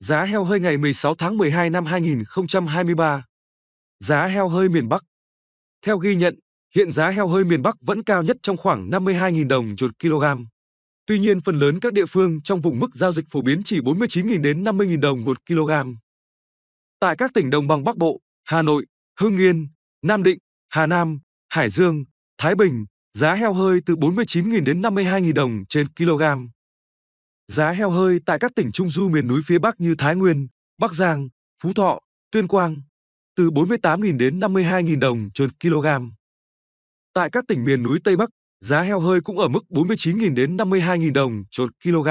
Giá heo hơi ngày 16 tháng 12 năm 2023. Giá heo hơi miền Bắc. Theo ghi nhận, hiện giá heo hơi miền Bắc vẫn cao nhất trong khoảng 52.000 đồng một kg. Tuy nhiên, phần lớn các địa phương trong vùng mức giao dịch phổ biến chỉ 49.000 đến 50.000 đồng một kg. Tại các tỉnh đồng bằng Bắc Bộ, Hà Nội, Hưng Yên, Nam Định, Hà Nam, Hải Dương, Thái Bình, giá heo hơi từ 49.000 đến 52.000 đồng trên kg. Giá heo hơi tại các tỉnh trung du miền núi phía Bắc như Thái Nguyên, Bắc Giang, Phú Thọ, Tuyên Quang từ 48.000 đến 52.000 đồng trên kg. Tại các tỉnh miền núi Tây Bắc, giá heo hơi cũng ở mức 49.000 đến 52.000 đồng trên kg.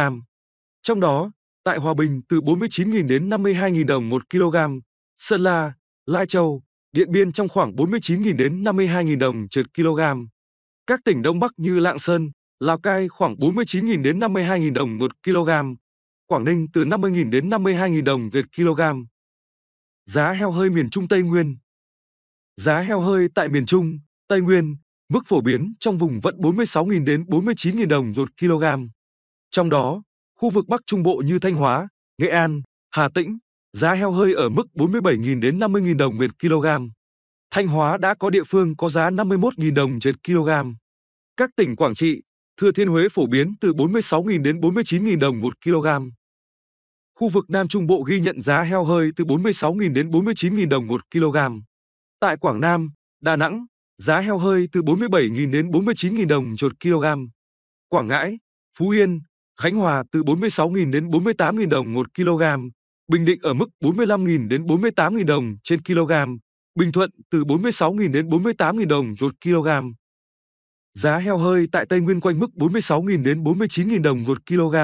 Trong đó, tại Hòa Bình từ 49.000 đến 52.000 đồng một kg, Sơn La, Lai Châu, Điện Biên trong khoảng 49.000 đến 52.000 đồng trên kg. Các tỉnh Đông Bắc như Lạng Sơn, Lào Cai khoảng 49.000 đến 52.000 đồng một kg, Quảng Ninh từ 50.000 đến 52.000 đồng một kg. Giá heo hơi miền Trung Tây Nguyên Giá heo hơi tại miền Trung, Tây Nguyên, mức phổ biến trong vùng vẫn 46.000 đến 49.000 đồng một kg. Trong đó, khu vực Bắc Trung Bộ như Thanh Hóa, Nghệ An, Hà Tĩnh, giá heo hơi ở mức 47.000 đến 50.000 đồng một kg. Thanh Hóa đã có địa phương có giá 51.000 đồng trên kg. Các tỉnh Quảng Trị, Thừa Thiên Huế phổ biến từ 46.000 đến 49.000 đồng 1 kg. Khu vực Nam Trung Bộ ghi nhận giá heo hơi từ 46.000 đến 49.000 đồng 1 kg. Tại Quảng Nam, Đà Nẵng, giá heo hơi từ 47.000 đến 49.000 đồng 1 kg. Quảng Ngãi, Phú Yên, Khánh Hòa từ 46.000 đến 48.000 đồng 1 kg, Bình Định ở mức 45.000 đến 48.000 đồng trên kg, Bình Thuận từ 46.000 đến 48.000 đồng 1 kg. Giá heo hơi tại Tây Nguyên quanh mức 46.000 đến 49.000 đồng một kg,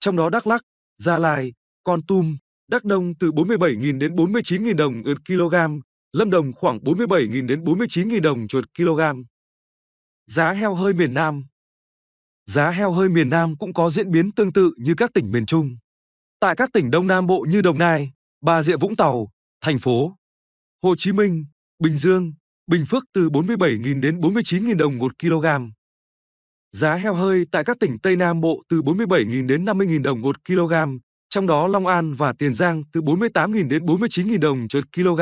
trong đó Đắk lắc, Gia Lai, Con Tum, Đắk Nông từ 47.000 đến 49.000 đồng một kg, Lâm Đồng khoảng 47.000 đến 49.000 đồng một kg. Giá heo hơi miền Nam Giá heo hơi miền Nam cũng có diễn biến tương tự như các tỉnh miền Trung. Tại các tỉnh Đông Nam Bộ như Đồng Nai, Bà Rịa Vũng Tàu, thành phố Hồ Chí Minh, Bình Dương, Bình Phước từ 47.000 đến 49.000 đồng 1 kg. Giá heo hơi tại các tỉnh Tây Nam Bộ từ 47.000 đến 50.000 đồng 1 kg, trong đó Long An và Tiền Giang từ 48.000 đến 49.000 đồng trên kg,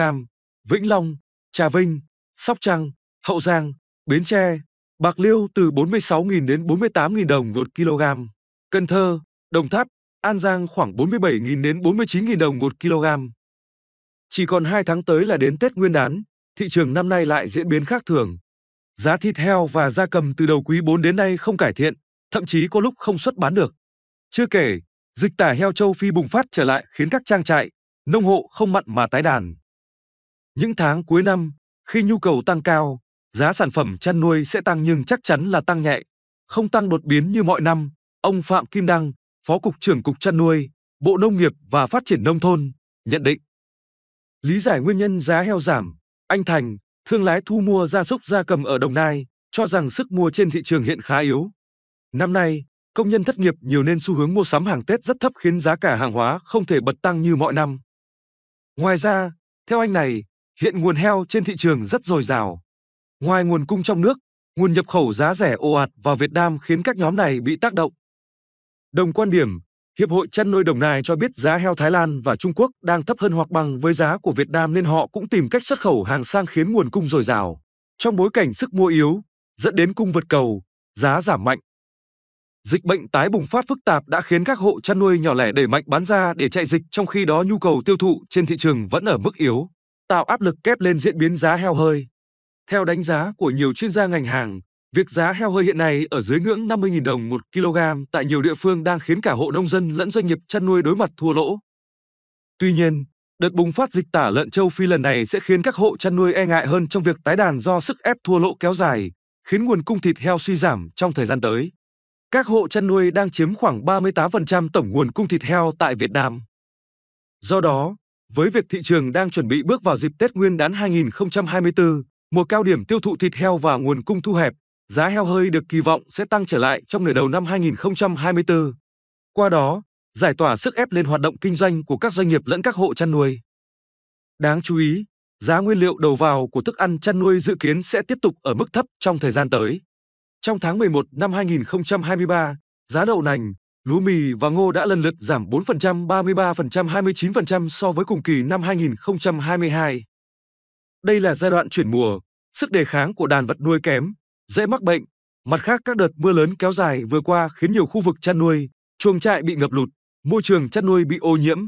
Vĩnh Long, Trà Vinh, Sóc Trăng, Hậu Giang, Bến Tre, Bạc Liêu từ 46.000 đến 48.000 đồng 1 kg, Cần Thơ, Đồng Tháp, An Giang khoảng 47.000 đến 49.000 đồng 1 kg. Chỉ còn 2 tháng tới là đến Tết Nguyên đán, thị trường năm nay lại diễn biến khác thường. Giá thịt heo và gia cầm từ đầu quý 4 đến nay không cải thiện, thậm chí có lúc không xuất bán được. Chưa kể, dịch tả heo châu Phi bùng phát trở lại khiến các trang trại, nông hộ không mặn mà tái đàn. Những tháng cuối năm, khi nhu cầu tăng cao, giá sản phẩm chăn nuôi sẽ tăng nhưng chắc chắn là tăng nhẹ, không tăng đột biến như mọi năm. Ông Phạm Kim Đăng, Phó Cục trưởng Cục Chăn nuôi, Bộ Nông nghiệp và Phát triển Nông thôn, nhận định. Lý giải nguyên nhân giá heo giảm, anh Thành, thương lái thu mua gia súc gia cầm ở Đồng Nai, cho rằng sức mua trên thị trường hiện khá yếu. Năm nay, công nhân thất nghiệp nhiều nên xu hướng mua sắm hàng Tết rất thấp khiến giá cả hàng hóa không thể bật tăng như mọi năm. Ngoài ra, theo anh này, hiện nguồn heo trên thị trường rất dồi dào. Ngoài nguồn cung trong nước, nguồn nhập khẩu giá rẻ ồ ạt vào Việt Nam khiến các nhóm này bị tác động. Đồng quan điểm, Hiệp hội chăn nuôi Đồng Nai cho biết giá heo Thái Lan và Trung Quốc đang thấp hơn hoặc bằng với giá của Việt Nam nên họ cũng tìm cách xuất khẩu hàng sang khiến nguồn cung dồi dào. Trong bối cảnh sức mua yếu, dẫn đến cung vượt cầu, giá giảm mạnh. Dịch bệnh tái bùng phát phức tạp đã khiến các hộ chăn nuôi nhỏ lẻ đẩy mạnh bán ra để chạy dịch trong khi đó nhu cầu tiêu thụ trên thị trường vẫn ở mức yếu, tạo áp lực kép lên diễn biến giá heo hơi. Theo đánh giá của nhiều chuyên gia ngành hàng, Việc giá heo hơi hiện nay ở dưới ngưỡng 50.000 đồng một kg tại nhiều địa phương đang khiến cả hộ nông dân lẫn doanh nghiệp chăn nuôi đối mặt thua lỗ. Tuy nhiên, đợt bùng phát dịch tả lợn châu Phi lần này sẽ khiến các hộ chăn nuôi e ngại hơn trong việc tái đàn do sức ép thua lỗ kéo dài, khiến nguồn cung thịt heo suy giảm trong thời gian tới. Các hộ chăn nuôi đang chiếm khoảng 38% tổng nguồn cung thịt heo tại Việt Nam. Do đó, với việc thị trường đang chuẩn bị bước vào dịp Tết Nguyên đán 2024, mùa cao điểm tiêu thụ thịt heo và nguồn cung thu hẹp, giá heo hơi được kỳ vọng sẽ tăng trở lại trong nửa đầu năm 2024. Qua đó, giải tỏa sức ép lên hoạt động kinh doanh của các doanh nghiệp lẫn các hộ chăn nuôi. Đáng chú ý, giá nguyên liệu đầu vào của thức ăn chăn nuôi dự kiến sẽ tiếp tục ở mức thấp trong thời gian tới. Trong tháng 11 năm 2023, giá đậu nành, lúa mì và ngô đã lần lượt giảm 4%, 33%, 29% so với cùng kỳ năm 2022. Đây là giai đoạn chuyển mùa, sức đề kháng của đàn vật nuôi kém, dễ mắc bệnh. Mặt khác các đợt mưa lớn kéo dài vừa qua khiến nhiều khu vực chăn nuôi, chuồng trại bị ngập lụt, môi trường chăn nuôi bị ô nhiễm.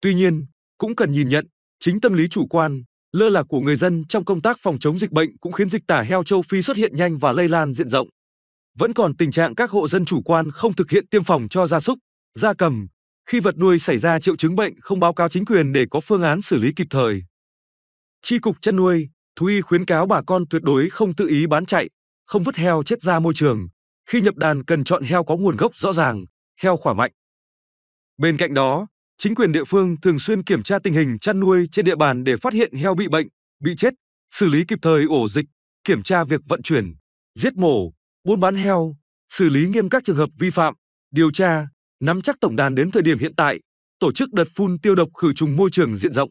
Tuy nhiên, cũng cần nhìn nhận, chính tâm lý chủ quan, lơ là của người dân trong công tác phòng chống dịch bệnh cũng khiến dịch tả heo châu Phi xuất hiện nhanh và lây lan diện rộng. Vẫn còn tình trạng các hộ dân chủ quan không thực hiện tiêm phòng cho gia súc, gia cầm, khi vật nuôi xảy ra triệu chứng bệnh không báo cáo chính quyền để có phương án xử lý kịp thời. Chi cục chăn nuôi, Thú y khuyến cáo bà con tuyệt đối không tự ý bán chạy, không vứt heo chết ra môi trường. Khi nhập đàn cần chọn heo có nguồn gốc rõ ràng, heo khỏe mạnh. Bên cạnh đó, chính quyền địa phương thường xuyên kiểm tra tình hình chăn nuôi trên địa bàn để phát hiện heo bị bệnh, bị chết, xử lý kịp thời ổ dịch, kiểm tra việc vận chuyển, giết mổ, buôn bán heo, xử lý nghiêm các trường hợp vi phạm, điều tra, nắm chắc tổng đàn đến thời điểm hiện tại, tổ chức đợt phun tiêu độc khử trùng môi trường diện rộng.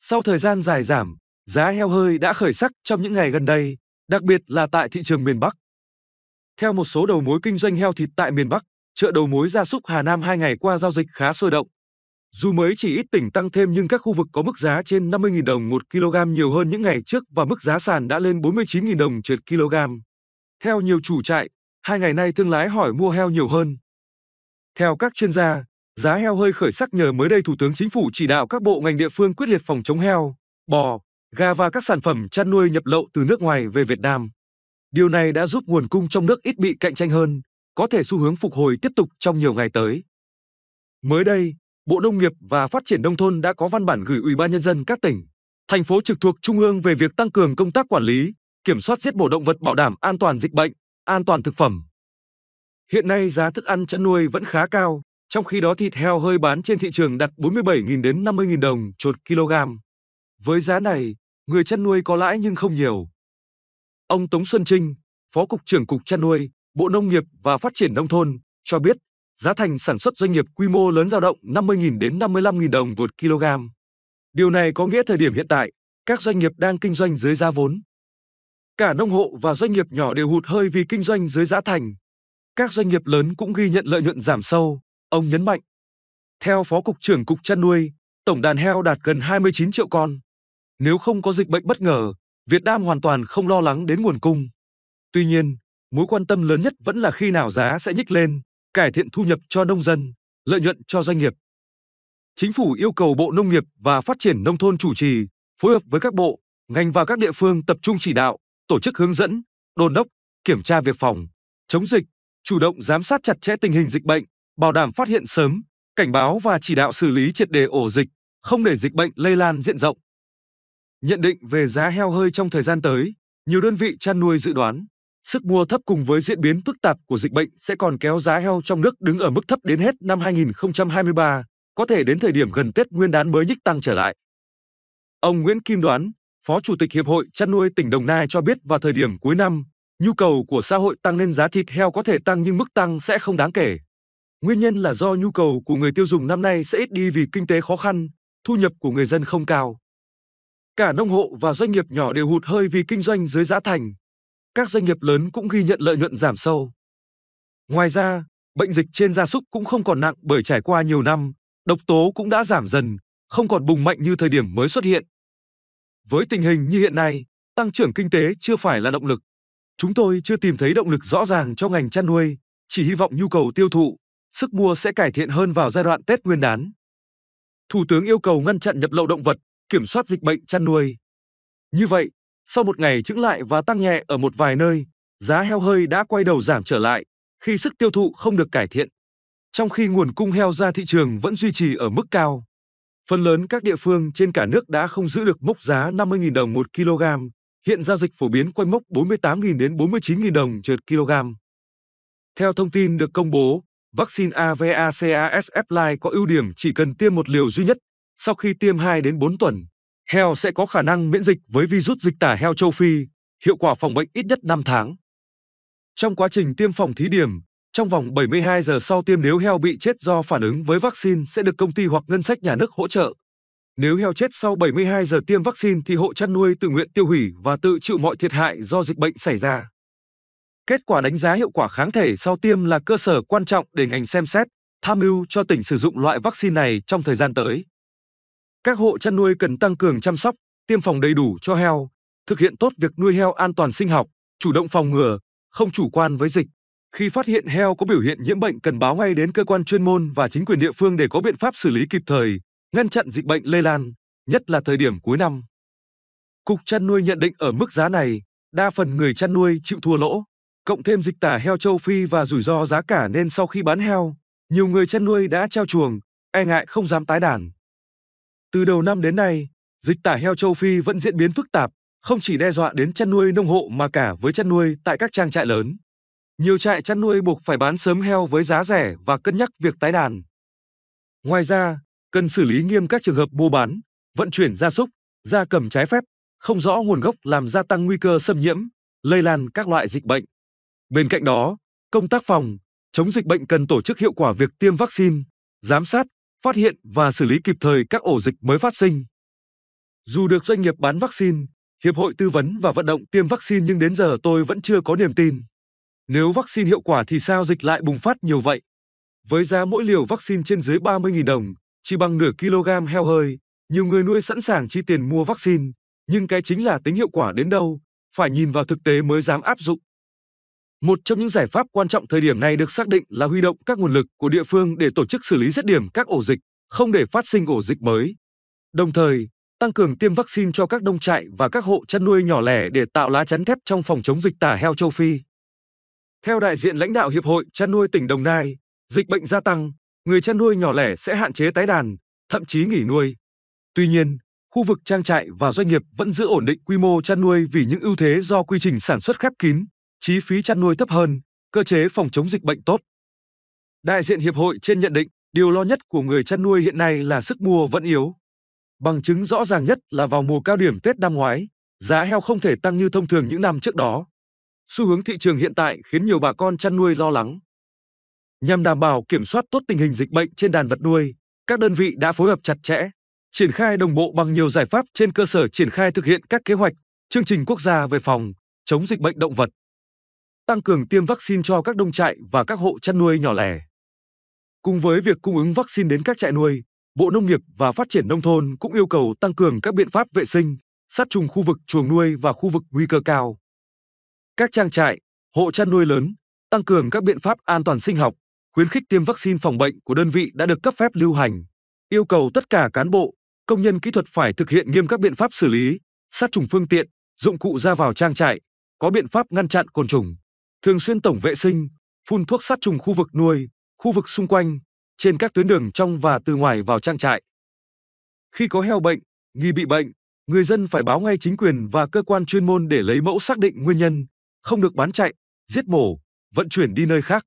Sau thời gian dài giảm, giá heo hơi đã khởi sắc trong những ngày gần đây, đặc biệt là tại thị trường miền Bắc. Theo một số đầu mối kinh doanh heo thịt tại miền Bắc, chợ đầu mối gia súc Hà Nam hai ngày qua giao dịch khá sôi động. Dù mới chỉ ít tỉnh tăng thêm nhưng các khu vực có mức giá trên 50.000 đồng 1 kg nhiều hơn những ngày trước và mức giá sàn đã lên 49.000 đồng trên kg. Theo nhiều chủ trại, hai ngày nay thương lái hỏi mua heo nhiều hơn. Theo các chuyên gia, giá heo hơi khởi sắc nhờ mới đây Thủ tướng Chính phủ chỉ đạo các bộ ngành địa phương quyết liệt phòng chống heo, bò, gà và các sản phẩm chăn nuôi nhập lậu từ nước ngoài về Việt Nam. Điều này đã giúp nguồn cung trong nước ít bị cạnh tranh hơn, có thể xu hướng phục hồi tiếp tục trong nhiều ngày tới. Mới đây, Bộ Nông nghiệp và Phát triển nông thôn đã có văn bản gửi Ủy ban nhân dân các tỉnh, thành phố trực thuộc trung ương về việc tăng cường công tác quản lý, kiểm soát giết mổ động vật bảo đảm an toàn dịch bệnh, an toàn thực phẩm. Hiện nay giá thức ăn chăn nuôi vẫn khá cao, trong khi đó thịt heo hơi bán trên thị trường đạt 47.000 đến 50.000 đồng chột kg. Với giá này, người chăn nuôi có lãi nhưng không nhiều. Ông Tống Xuân Trinh, Phó Cục trưởng Cục Chăn nuôi, Bộ Nông nghiệp và Phát triển Nông thôn, cho biết giá thành sản xuất doanh nghiệp quy mô lớn dao động 50.000 đến 55.000 đồng một kg. Điều này có nghĩa thời điểm hiện tại, các doanh nghiệp đang kinh doanh dưới giá vốn. Cả nông hộ và doanh nghiệp nhỏ đều hụt hơi vì kinh doanh dưới giá thành. Các doanh nghiệp lớn cũng ghi nhận lợi nhuận giảm sâu, ông nhấn mạnh. Theo Phó Cục trưởng Cục Chăn nuôi, tổng đàn heo đạt gần 29 triệu con. Nếu không có dịch bệnh bất ngờ, Việt Nam hoàn toàn không lo lắng đến nguồn cung. Tuy nhiên, mối quan tâm lớn nhất vẫn là khi nào giá sẽ nhích lên, cải thiện thu nhập cho nông dân, lợi nhuận cho doanh nghiệp. Chính phủ yêu cầu Bộ Nông nghiệp và Phát triển Nông thôn chủ trì, phối hợp với các bộ, ngành và các địa phương tập trung chỉ đạo, tổ chức hướng dẫn, đôn đốc, kiểm tra việc phòng, chống dịch, chủ động giám sát chặt chẽ tình hình dịch bệnh, bảo đảm phát hiện sớm, cảnh báo và chỉ đạo xử lý triệt đề ổ dịch, không để dịch bệnh lây lan diện rộng. Nhận định về giá heo hơi trong thời gian tới, nhiều đơn vị chăn nuôi dự đoán sức mua thấp cùng với diễn biến phức tạp của dịch bệnh sẽ còn kéo giá heo trong nước đứng ở mức thấp đến hết năm 2023, có thể đến thời điểm gần Tết Nguyên đán mới nhích tăng trở lại. Ông Nguyễn Kim Đoán, Phó Chủ tịch Hiệp hội Chăn nuôi tỉnh Đồng Nai cho biết vào thời điểm cuối năm, nhu cầu của xã hội tăng nên giá thịt heo có thể tăng nhưng mức tăng sẽ không đáng kể. Nguyên nhân là do nhu cầu của người tiêu dùng năm nay sẽ ít đi vì kinh tế khó khăn, thu nhập của người dân không cao. Cả nông hộ và doanh nghiệp nhỏ đều hụt hơi vì kinh doanh dưới giá thành. Các doanh nghiệp lớn cũng ghi nhận lợi nhuận giảm sâu. Ngoài ra, bệnh dịch trên gia súc cũng không còn nặng bởi trải qua nhiều năm, độc tố cũng đã giảm dần, không còn bùng mạnh như thời điểm mới xuất hiện. Với tình hình như hiện nay, tăng trưởng kinh tế chưa phải là động lực. Chúng tôi chưa tìm thấy động lực rõ ràng cho ngành chăn nuôi, chỉ hy vọng nhu cầu tiêu thụ, sức mua sẽ cải thiện hơn vào giai đoạn Tết Nguyên đán. Thủ tướng yêu cầu ngăn chặn nhập lậu động vật, kiểm soát dịch bệnh chăn nuôi. Như vậy, sau một ngày chững lại và tăng nhẹ ở một vài nơi, giá heo hơi đã quay đầu giảm trở lại khi sức tiêu thụ không được cải thiện. Trong khi nguồn cung heo ra thị trường vẫn duy trì ở mức cao, phần lớn các địa phương trên cả nước đã không giữ được mốc giá 50.000 đồng một kg, hiện giao dịch phổ biến quanh mốc 48.000 đến 49.000 đồng trượt kg. Theo thông tin được công bố, vaccine AVACASF Live có ưu điểm chỉ cần tiêm một liều duy nhất sau khi tiêm 2 đến 4 tuần, heo sẽ có khả năng miễn dịch với virus dịch tả heo châu Phi, hiệu quả phòng bệnh ít nhất 5 tháng. Trong quá trình tiêm phòng thí điểm, trong vòng 72 giờ sau tiêm nếu heo bị chết do phản ứng với vaccine sẽ được công ty hoặc ngân sách nhà nước hỗ trợ. Nếu heo chết sau 72 giờ tiêm vaccine thì hộ chăn nuôi tự nguyện tiêu hủy và tự chịu mọi thiệt hại do dịch bệnh xảy ra. Kết quả đánh giá hiệu quả kháng thể sau tiêm là cơ sở quan trọng để ngành xem xét, tham mưu cho tỉnh sử dụng loại vaccine này trong thời gian tới. Các hộ chăn nuôi cần tăng cường chăm sóc, tiêm phòng đầy đủ cho heo, thực hiện tốt việc nuôi heo an toàn sinh học, chủ động phòng ngừa, không chủ quan với dịch. Khi phát hiện heo có biểu hiện nhiễm bệnh cần báo ngay đến cơ quan chuyên môn và chính quyền địa phương để có biện pháp xử lý kịp thời, ngăn chặn dịch bệnh lây lan, nhất là thời điểm cuối năm. Cục chăn nuôi nhận định ở mức giá này, đa phần người chăn nuôi chịu thua lỗ, cộng thêm dịch tả heo châu Phi và rủi ro giá cả nên sau khi bán heo, nhiều người chăn nuôi đã treo chuồng, e ngại không dám tái đàn. Từ đầu năm đến nay, dịch tả heo châu Phi vẫn diễn biến phức tạp, không chỉ đe dọa đến chăn nuôi nông hộ mà cả với chăn nuôi tại các trang trại lớn. Nhiều trại chăn nuôi buộc phải bán sớm heo với giá rẻ và cân nhắc việc tái đàn. Ngoài ra, cần xử lý nghiêm các trường hợp mua bán, vận chuyển gia súc, gia cầm trái phép, không rõ nguồn gốc làm gia tăng nguy cơ xâm nhiễm, lây lan các loại dịch bệnh. Bên cạnh đó, công tác phòng, chống dịch bệnh cần tổ chức hiệu quả việc tiêm vaccine, giám sát, phát hiện và xử lý kịp thời các ổ dịch mới phát sinh. Dù được doanh nghiệp bán vaccine, Hiệp hội tư vấn và vận động tiêm vaccine nhưng đến giờ tôi vẫn chưa có niềm tin. Nếu vaccine hiệu quả thì sao dịch lại bùng phát nhiều vậy? Với giá mỗi liều vaccine trên dưới 30.000 đồng, chỉ bằng nửa kg heo hơi, nhiều người nuôi sẵn sàng chi tiền mua vaccine, nhưng cái chính là tính hiệu quả đến đâu, phải nhìn vào thực tế mới dám áp dụng. Một trong những giải pháp quan trọng thời điểm này được xác định là huy động các nguồn lực của địa phương để tổ chức xử lý rứt điểm các ổ dịch, không để phát sinh ổ dịch mới. Đồng thời, tăng cường tiêm vaccine cho các đông trại và các hộ chăn nuôi nhỏ lẻ để tạo lá chắn thép trong phòng chống dịch tả heo châu Phi. Theo đại diện lãnh đạo Hiệp hội Chăn nuôi tỉnh Đồng Nai, dịch bệnh gia tăng, người chăn nuôi nhỏ lẻ sẽ hạn chế tái đàn, thậm chí nghỉ nuôi. Tuy nhiên, khu vực trang trại và doanh nghiệp vẫn giữ ổn định quy mô chăn nuôi vì những ưu thế do quy trình sản xuất khép kín, chi phí chăn nuôi thấp hơn, cơ chế phòng chống dịch bệnh tốt. Đại diện hiệp hội trên nhận định, điều lo nhất của người chăn nuôi hiện nay là sức mua vẫn yếu. Bằng chứng rõ ràng nhất là vào mùa cao điểm Tết năm ngoái, giá heo không thể tăng như thông thường những năm trước đó. Xu hướng thị trường hiện tại khiến nhiều bà con chăn nuôi lo lắng. Nhằm đảm bảo kiểm soát tốt tình hình dịch bệnh trên đàn vật nuôi, các đơn vị đã phối hợp chặt chẽ, triển khai đồng bộ bằng nhiều giải pháp trên cơ sở triển khai thực hiện các kế hoạch, chương trình quốc gia về phòng chống dịch bệnh động vật tăng cường tiêm vaccine cho các đông trại và các hộ chăn nuôi nhỏ lẻ. Cùng với việc cung ứng vaccine đến các trại nuôi, Bộ Nông nghiệp và Phát triển Nông thôn cũng yêu cầu tăng cường các biện pháp vệ sinh, sát trùng khu vực chuồng nuôi và khu vực nguy cơ cao. Các trang trại, hộ chăn nuôi lớn, tăng cường các biện pháp an toàn sinh học, khuyến khích tiêm vaccine phòng bệnh của đơn vị đã được cấp phép lưu hành. Yêu cầu tất cả cán bộ, công nhân kỹ thuật phải thực hiện nghiêm các biện pháp xử lý, sát trùng phương tiện, dụng cụ ra vào trang trại, có biện pháp ngăn chặn côn trùng thường xuyên tổng vệ sinh, phun thuốc sát trùng khu vực nuôi, khu vực xung quanh, trên các tuyến đường trong và từ ngoài vào trang trại. Khi có heo bệnh, nghi bị bệnh, người dân phải báo ngay chính quyền và cơ quan chuyên môn để lấy mẫu xác định nguyên nhân, không được bán chạy, giết mổ, vận chuyển đi nơi khác.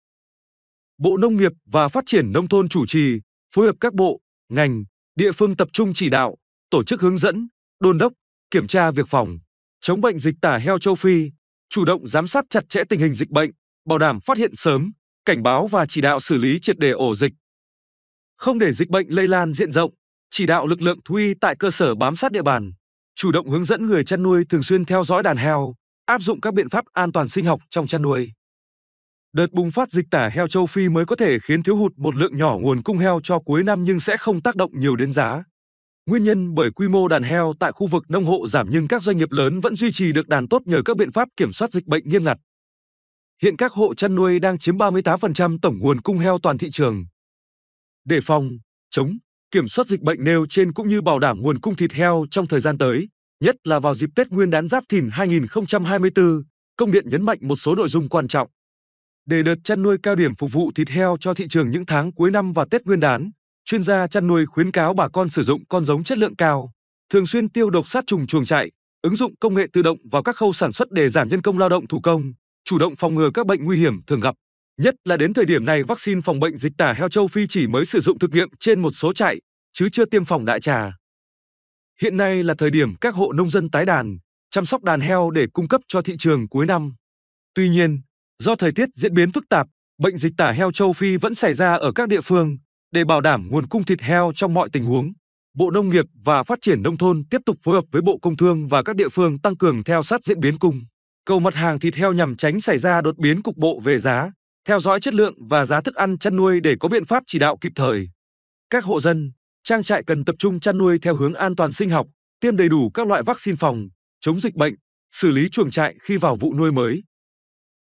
Bộ Nông nghiệp và Phát triển Nông thôn chủ trì, phối hợp các bộ, ngành, địa phương tập trung chỉ đạo, tổ chức hướng dẫn, đôn đốc, kiểm tra việc phòng, chống bệnh dịch tả heo châu Phi, chủ động giám sát chặt chẽ tình hình dịch bệnh, bảo đảm phát hiện sớm, cảnh báo và chỉ đạo xử lý triệt đề ổ dịch. Không để dịch bệnh lây lan diện rộng, chỉ đạo lực lượng thú y tại cơ sở bám sát địa bàn, chủ động hướng dẫn người chăn nuôi thường xuyên theo dõi đàn heo, áp dụng các biện pháp an toàn sinh học trong chăn nuôi. Đợt bùng phát dịch tả heo châu Phi mới có thể khiến thiếu hụt một lượng nhỏ nguồn cung heo cho cuối năm nhưng sẽ không tác động nhiều đến giá. Nguyên nhân bởi quy mô đàn heo tại khu vực nông hộ giảm nhưng các doanh nghiệp lớn vẫn duy trì được đàn tốt nhờ các biện pháp kiểm soát dịch bệnh nghiêm ngặt. Hiện các hộ chăn nuôi đang chiếm 38% tổng nguồn cung heo toàn thị trường. Để phòng, chống, kiểm soát dịch bệnh nêu trên cũng như bảo đảm nguồn cung thịt heo trong thời gian tới, nhất là vào dịp Tết Nguyên đán Giáp Thìn 2024, công điện nhấn mạnh một số nội dung quan trọng. Để đợt chăn nuôi cao điểm phục vụ thịt heo cho thị trường những tháng cuối năm và Tết Nguyên đán, chuyên gia chăn nuôi khuyến cáo bà con sử dụng con giống chất lượng cao, thường xuyên tiêu độc sát trùng chuồng trại, ứng dụng công nghệ tự động vào các khâu sản xuất để giảm nhân công lao động thủ công, chủ động phòng ngừa các bệnh nguy hiểm thường gặp. Nhất là đến thời điểm này vaccine phòng bệnh dịch tả heo châu Phi chỉ mới sử dụng thực nghiệm trên một số trại, chứ chưa tiêm phòng đại trà. Hiện nay là thời điểm các hộ nông dân tái đàn, chăm sóc đàn heo để cung cấp cho thị trường cuối năm. Tuy nhiên, do thời tiết diễn biến phức tạp, bệnh dịch tả heo châu Phi vẫn xảy ra ở các địa phương, để bảo đảm nguồn cung thịt heo trong mọi tình huống, Bộ Nông nghiệp và Phát triển Nông thôn tiếp tục phối hợp với Bộ Công Thương và các địa phương tăng cường theo sát diễn biến cung, cầu mặt hàng thịt heo nhằm tránh xảy ra đột biến cục bộ về giá, theo dõi chất lượng và giá thức ăn chăn nuôi để có biện pháp chỉ đạo kịp thời. Các hộ dân, trang trại cần tập trung chăn nuôi theo hướng an toàn sinh học, tiêm đầy đủ các loại vaccine phòng, chống dịch bệnh, xử lý chuồng trại khi vào vụ nuôi mới.